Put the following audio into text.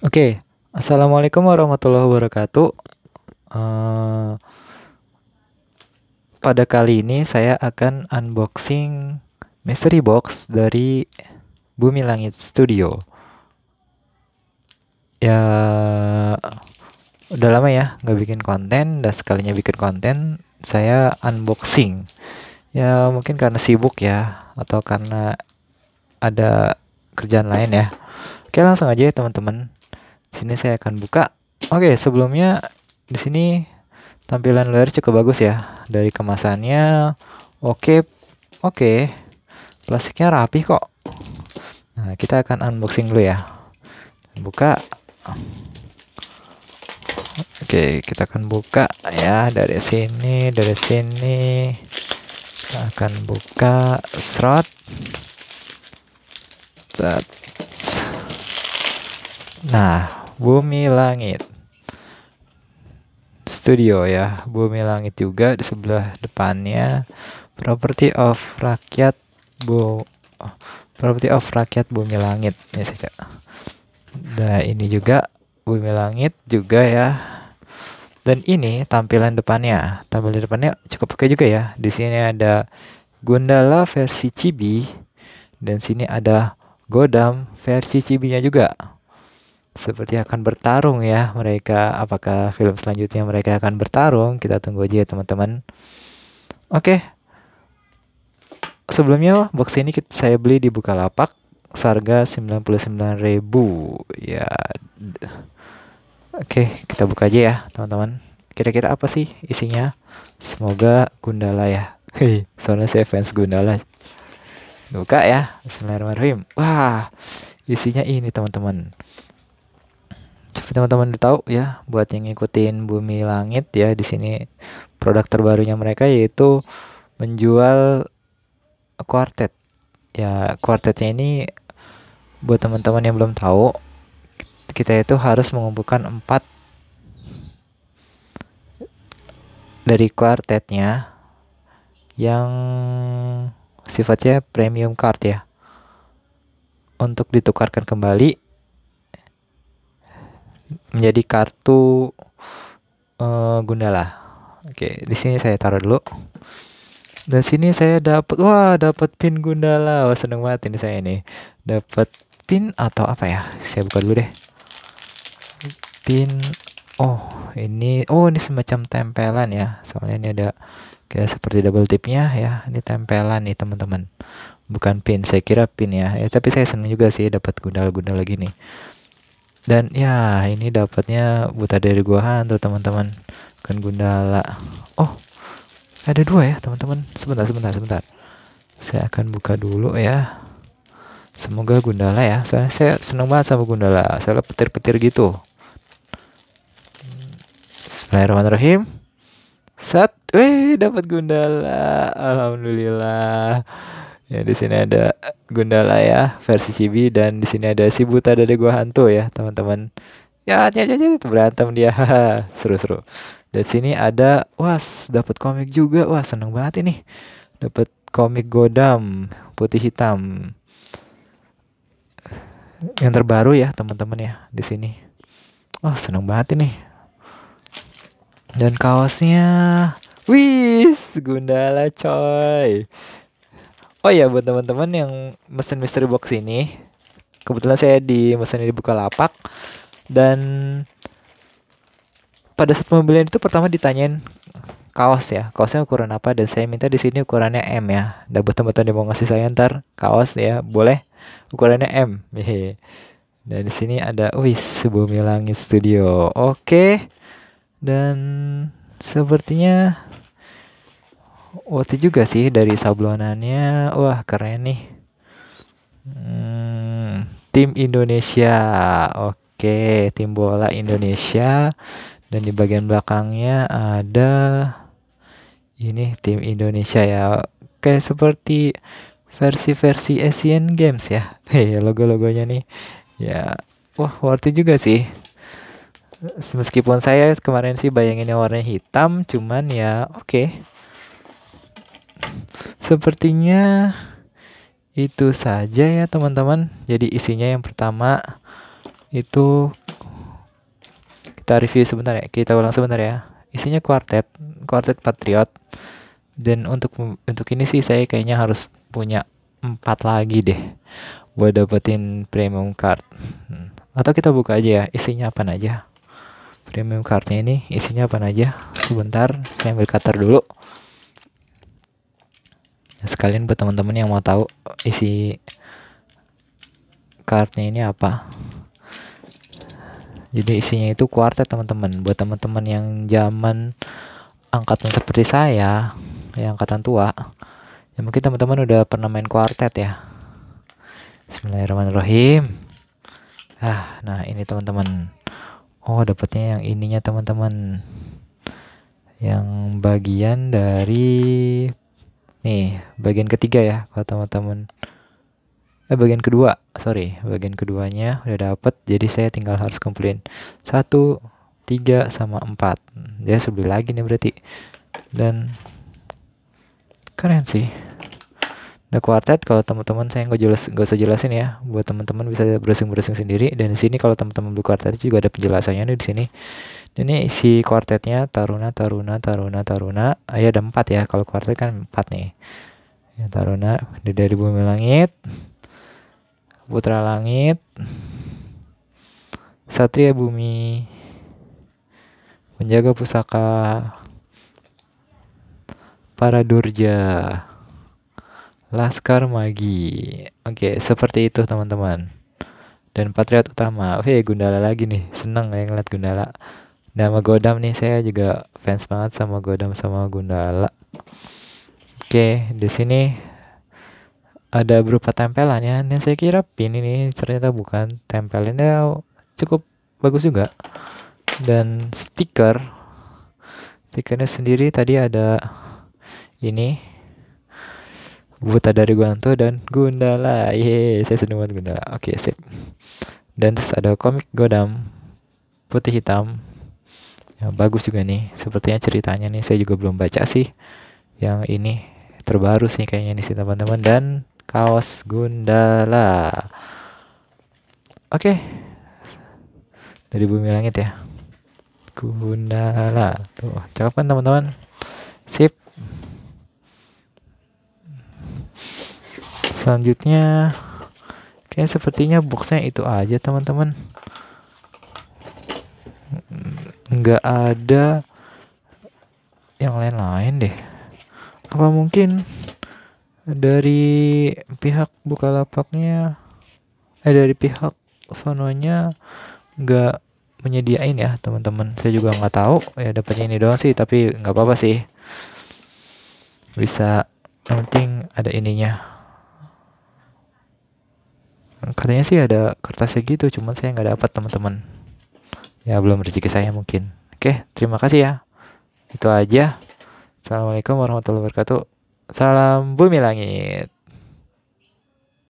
Oke, okay. assalamualaikum warahmatullahi wabarakatuh. Uh, pada kali ini saya akan unboxing mystery box dari Bumi Langit Studio. Ya, udah lama ya nggak bikin konten. Dan sekalinya bikin konten, saya unboxing. Ya mungkin karena sibuk ya, atau karena ada kerjaan lain ya. Oke langsung aja ya teman-teman sini saya akan buka. Oke, sebelumnya di sini tampilan layar cukup bagus ya. Dari kemasannya oke, oke. Plastiknya rapi kok. Nah, kita akan unboxing dulu ya. Buka. Oke, kita akan buka ya dari sini, dari sini. Kita akan buka slot. Nah, Bumi Langit Studio ya Bumi Langit juga di sebelah depannya Property of Rakyat Bu oh, Property of Rakyat Bumi Langit ini saja Nah ini juga Bumi Langit juga ya dan ini tampilan depannya tampilan depannya cukup oke juga ya di sini ada Gundala versi Chibi dan sini ada Godam versi Cibinya juga seperti akan bertarung ya mereka. Apakah film selanjutnya mereka akan bertarung? Kita tunggu aja ya teman-teman. Oke. Okay. Sebelumnya box ini kita, saya beli di Bukalapak seharga ribu. ya. Oke, okay, kita buka aja ya, teman-teman. Kira-kira apa sih isinya? Semoga Gundala ya. Hei, soalnya saya fans Gundala. Buka ya. Bismillahirrahmanirrahim. Wah, isinya ini, teman-teman seperti teman-teman udah tahu ya buat yang ngikutin Bumi Langit ya di sini produk terbarunya mereka yaitu menjual quartet ya quartetnya ini buat teman-teman yang belum tahu kita itu harus mengumpulkan empat dari quartetnya yang sifatnya premium card ya untuk ditukarkan kembali menjadi kartu uh, Gundala. Oke, di sini saya taruh dulu. Dan sini saya dapat wah dapat pin Gundala. Wah, seneng banget ini saya ini. Dapat pin atau apa ya? Saya buka dulu deh. Pin oh, ini oh ini semacam tempelan ya. Soalnya ini ada kayak seperti double tipnya ya. Ini tempelan nih, teman-teman. Bukan pin, saya kira pin ya. Ya tapi saya seneng juga sih dapat Gundala-Gundala lagi nih dan ya ini dapatnya buta dari gua hantu teman-teman kan gundala oh ada dua ya teman-teman sebentar sebentar sebentar saya akan buka dulu ya semoga gundala ya soalnya saya seneng banget sama gundala saya petir-petir gitu Bismillahirrahmanirrahim set wih dapat gundala alhamdulillah Ya, di sini ada Gundala ya versi Chibi dan di sini ada si buta dari gua hantu ya, teman-teman. Ya, nyanyi nyanyi berantem dia. Seru-seru. Dan sini ada was dapat komik juga. Wah, seneng banget ini. Dapat komik Godam putih hitam. Yang terbaru ya, teman-teman ya, di sini. Wah, seneng banget ini. Dan kaosnya Wis, Gundala coy. Oh iya buat teman-teman yang mesin mystery box ini kebetulan saya di mesin ini buka lapak dan pada saat pembelian itu pertama ditanyain kaos ya kaosnya ukuran apa dan saya minta di sini ukurannya M ya dan buat teman-teman yang mau ngasih saya ntar kaos ya boleh ukurannya M dan di sini ada wis sebuah langit studio oke dan sepertinya worth it juga sih dari sablonannya wah keren nih hmm, tim Indonesia oke tim bola Indonesia dan di bagian belakangnya ada ini tim Indonesia ya kayak seperti versi-versi Asian Games ya hey, logo-logonya nih ya wah worth it juga sih meskipun saya kemarin sih bayanginnya warnanya hitam cuman ya oke okay sepertinya itu saja ya teman-teman. Jadi isinya yang pertama itu kita review sebentar ya. Kita ulang sebentar ya. Isinya quartet, quartet patriot. Dan untuk untuk ini sih saya kayaknya harus punya empat lagi deh buat dapetin premium card hmm. atau kita buka aja ya isinya apa aja premium cardnya ini isinya apa aja sebentar saya ambil cutter dulu sekalian buat teman-teman yang mau tahu isi kartnya ini apa jadi isinya itu kuartet teman-teman buat teman-teman yang zaman angkatan seperti saya yang angkatan tua ya mungkin teman-teman udah pernah main kuartet ya Bismillahirrahmanirrahim ah nah ini teman-teman oh dapatnya yang ininya teman-teman yang bagian dari Nih, bagian ketiga ya kalau teman-teman. Eh, bagian kedua, sorry, bagian keduanya udah dapet, jadi saya tinggal harus komplain satu, tiga, sama empat. Dia sebeli lagi nih berarti. Dan keren sih. The Quartet kalau teman-teman saya nggak jelas nggak usah jelasin ya buat teman-teman bisa browsing browsing sendiri dan di sini kalau teman-teman buka Quartet juga ada penjelasannya nih di sini ini isi kuartetnya Taruna, Taruna, Taruna, Taruna. Ah, iya, ada empat ya. Kalau kuartet kan empat nih. Ya, Taruna dari bumi langit, Putra langit, Satria bumi, Menjaga pusaka, Para durja, Laskar magi. Oke, seperti itu teman-teman. Dan patriot utama. Oke, Gundala lagi nih. Seneng ya ngeliat Gundala sama Godam nih saya juga fans banget sama Godam sama Gundala oke di sini ada berupa ya yang saya kira pin ini ternyata bukan tempelannya cukup bagus juga dan stiker stikernya sendiri tadi ada ini buta dari Guanto dan Gundala. Yeay, saya seneng banget Gundala. Oke, okay, sip. Dan terus ada komik Godam putih hitam ya, bagus juga nih sepertinya ceritanya nih saya juga belum baca sih yang ini terbaru sih kayaknya nih sih teman-teman dan kaos Gundala oke okay. dari bumi langit ya Gundala tuh cakep kan teman-teman sip selanjutnya kayak sepertinya boxnya itu aja teman-teman nggak ada yang lain-lain deh apa mungkin dari pihak bukalapaknya eh dari pihak sononya nggak menyediain ya teman-teman saya juga nggak tahu ya dapatnya ini doang sih tapi nggak apa-apa sih bisa penting ada ininya katanya sih ada kertasnya gitu cuman saya nggak dapat teman-teman ya belum rezeki saya mungkin oke terima kasih ya itu aja assalamualaikum warahmatullahi wabarakatuh salam bumi langit